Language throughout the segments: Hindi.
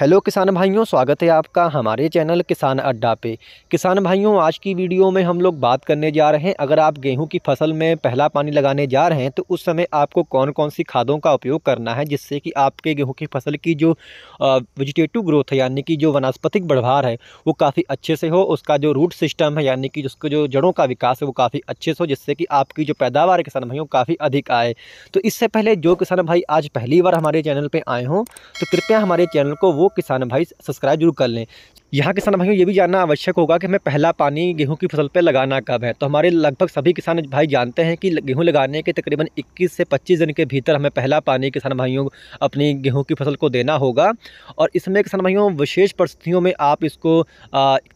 हेलो किसान भाइयों स्वागत है आपका हमारे चैनल किसान अड्डा पे किसान भाइयों आज की वीडियो में हम लोग बात करने जा रहे हैं अगर आप गेहूं की फसल में पहला पानी लगाने जा रहे हैं तो उस समय आपको कौन कौन सी खादों का उपयोग करना है जिससे कि आपके गेहूं की फसल की जो वेजिटेटिव ग्रोथ है यानी कि जो वनस्पतिक बढ़वार है वो काफ़ी अच्छे से हो उसका जो रूट सिस्टम है यानी कि उसको जो जड़ों का विकास है वो काफ़ी अच्छे से हो जिससे कि आपकी जो पैदावार है किसान भाइयों काफ़ी अधिक आए तो इससे पहले जो किसान भाई आज पहली बार हमारे चैनल पर आए हों तो कृपया हमारे चैनल को वो किसान भाई सब्सक्राइब जरूर कर लें यहाँ किसान भाइयों ये भी जानना आवश्यक होगा कि हमें पहला पानी गेहूं की फसल पर लगाना कब है तो हमारे लगभग सभी किसान भाई जानते हैं कि गेहूं लगाने के तकरीबन 21 से 25 दिन के भीतर हमें पहला पानी किसान भाइयों अपनी गेहूं की फसल को देना होगा और इसमें किसान भाइयों विशेष परिस्थितियों में आप इसको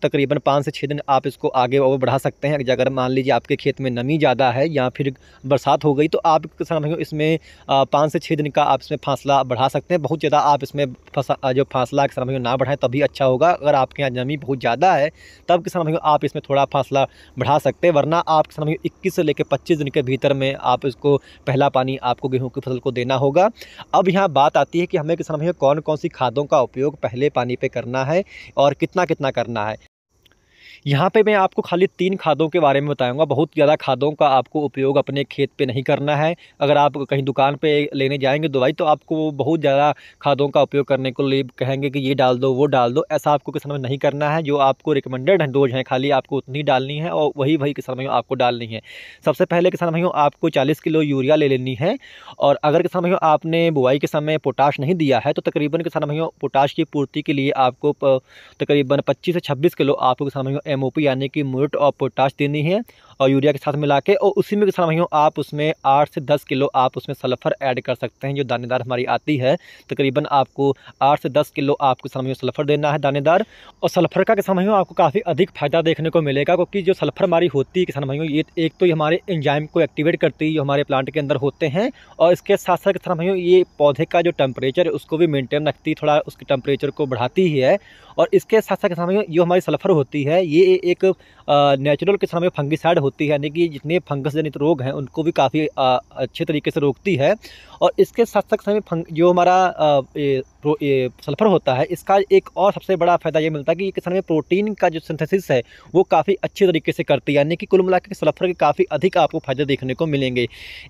तकरीबन पाँच से छः दिन आप इसको आगे और बढ़ा सकते हैं अगर मान लीजिए आपके खेत में नमी ज़्यादा है या फिर बरसात हो गई तो आप किसान भाइयों इसमें पाँच से छः दिन का आप इसमें फासला बढ़ा सकते हैं बहुत ज़्यादा आप इसमें जो फासला किसान भाइयों ना बढ़ाएँ तभी अच्छा होगा अगर आपके यहाँ नमी बहुत ज़्यादा है तब किसान भाइयों आप इसमें थोड़ा फासला बढ़ा सकते हैं वरना आप किसान इक्कीस से लेकर पच्चीस दिन के भीतर में आप इसको पहला पानी आपको गेहूँ की फसल को देना होगा अब यहाँ बात आती है कि हमें किसान भाई कौन कौन सी खादों का उपयोग पहले पानी पर करना है और कितना कितना करना है यहाँ पे मैं आपको खाली तीन खादों के बारे में बताऊँगा बहुत ज़्यादा खादों का आपको उपयोग अपने खेत पे नहीं करना है अगर आप कहीं दुकान पे लेने जाएंगे दवाई तो आपको बहुत ज़्यादा खादों का उपयोग करने को लिए कहेंगे कि ये डाल दो वो डाल दो ऐसा आपको किसान में नहीं करना है जो आपको रिकमेंडेड डोज हैं खाली आपको उतनी डालनी है और वही वही किसान भाइयों आपको डालनी है सबसे पहले किसान भाइयों आपको चालीस किलो यूरिया ले लेनी है और अगर किसान भाइयों आपने बुआई के समय पोटाश नहीं दिया है तो तकरीबन किसान भाइयों पोटाश की पूर्ति के लिए आपको तकरीबन पच्चीस से छब्बीस किलो आपको किसान भाइयों एमओपी यानी कि म्यूरेट ऑफ पोटास देनी है और यूरिया के साथ मिला के और उसी में किसान भाइयों आप उसमें आठ से दस किलो आप उसमें सल्फ़र ऐड कर सकते हैं जो दानेदार हमारी आती है तकरीबन आपको आठ से दस किलो आपको किसान भाइयों सल्फ़र देना है दानेदार और सल्फ़र का किसान भाइयों आपको काफ़ी अधिक फ़ायदा देखने को मिलेगा क्योंकि जो सल्फ़र हमारी होती है किसान भाइयों ये एक तो ये हमारे एंजाइम को एक्टिवेट करती है जो हमारे प्लांट के अंदर होते हैं और इसके साथ साथ किसान भाइयों ये पौधे का जो टेम्परेचर है उसको भी मेनटेन रखती है थोड़ा उसके टेम्परेचर को बढ़ाती ही है और इसके साथ साथ किसान भाइयों जो हमारी सल्फ़र होती है ये एक नेचुरल किसान भाई फंगिसाइड होती है यानी कि जितने फंगस जनित रोग हैं उनको भी काफ़ी अच्छे तरीके से रोकती है और इसके साथ साथ हमें जो हमारा सल्फ़र होता है इसका एक और सबसे बड़ा फ़ायदा ये मिलता है कि किसान में प्रोटीन का जो सिंथेसिस है वो काफ़ी अच्छे तरीके से करती है यानी कि कुल मिला के सल्फ़र के काफ़ी अधिक आपको फ़ायदे देखने को मिलेंगे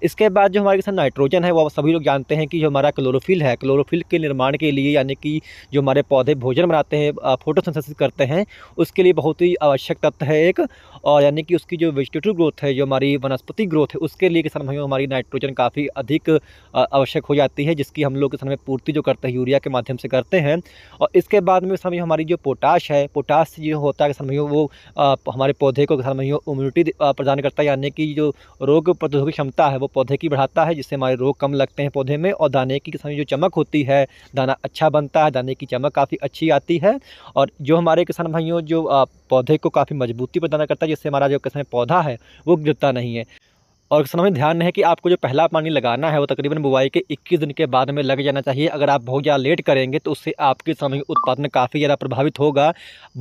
इसके बाद जो हमारे किसान नाइट्रोजन है वो सभी लोग जानते हैं कि जो हमारा क्लोरोफिल है क्लोरोफिल के निर्माण के लिए यानी कि जो हमारे पौधे भोजन बनाते हैं फोटो करते हैं उसके लिए बहुत ही आवश्यक तत्व है एक और यानी कि उसकी जो वेजिटेटिव ग्रोथ है जो हमारी वनस्पति ग्रोथ है उसके लिए किसान भाइयों हमारी नाइट्रोजन काफ़ी अधिक आवश्यक हो जाती है जिसकी हम लोग किसान में पूर्ति जो करते हैं यूरिया के माध्यम से करते हैं और इसके बाद में समय हमारी जो पोटाश है पोटाश जो होता है समय वो आ, हमारे पौधे को समय इम्यूनिटी प्रदान करता है यानी कि जो रोग प्रतिरोधक क्षमता है वो पौधे की बढ़ाता है जिससे हमारे रोग कम लगते हैं पौधे में और दाने की समय जो चमक होती है दाना अच्छा बनता है दाने की चमक काफ़ी अच्छी आती है और जो हमारे किसान भाइयों जो पौधे को काफ़ी मजबूती प्रदान करता है जिससे हमारा जो किसान पौधा है वो गिरता नहीं है और किसानों ध्यान है कि आपको जो पहला पानी लगाना है वो तकरीबन बुआई के 21 दिन के बाद में लग जाना चाहिए अगर आप बहुत ज़्यादा लेट करेंगे तो उससे आपके समय उत्पादन काफ़ी ज़्यादा प्रभावित होगा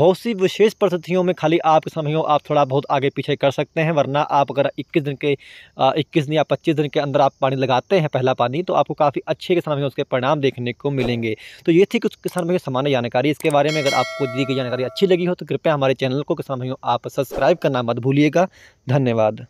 बहुत सी विशेष परिस्थितियों में खाली आप समय आप थोड़ा बहुत आगे पीछे कर सकते हैं वरना आप अगर इक्कीस दिन के इक्कीस दिन या पच्चीस दिन के अंदर आप पानी लगाते हैं पहला पानी तो आपको काफ़ी अच्छे के समय उसके परिणाम देखने को मिलेंगे तो ये थी कुछ किसान भाई सामान्य जानकारी इसके बारे में अगर आपको दी गई जानकारी अच्छी लगी हो तो कृपया हमारे चैनल को किसान भाइयों आप सब्सक्राइब करना मत भूलिएगा धन्यवाद